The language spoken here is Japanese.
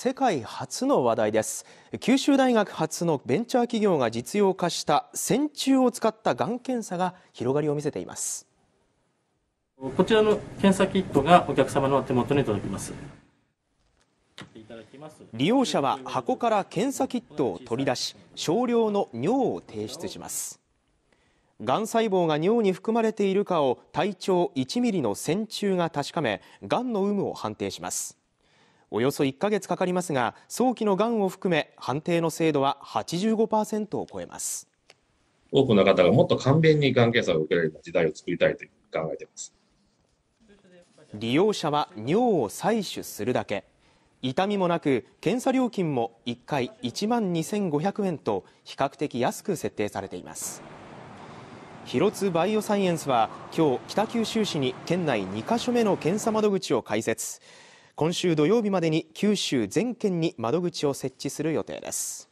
世界初の話題です九州大学発のベンチャー企業が実用化した線虫を使ったがん検査が広がりを見せていますこちらの検査キットがお客様の手元に届きます利用者は箱から検査キットを取り出し少量の尿を提出しますがん細胞が尿に含まれているかを体長1ミリの線虫が確かめがんの有無を判定しますおよそ1か月かかりますが早期のがんを含め判定の精度は85%を超えます多くの方がもっと簡便にがん検査を受けられ時代を作りたいと考えています利用者は尿を採取するだけ痛みもなく検査料金も1回1万2500円と比較的安く設定されています広津バイオサイエンスは今日北九州市に県内2カ所目の検査窓口を開設今週土曜日までに九州全県に窓口を設置する予定です。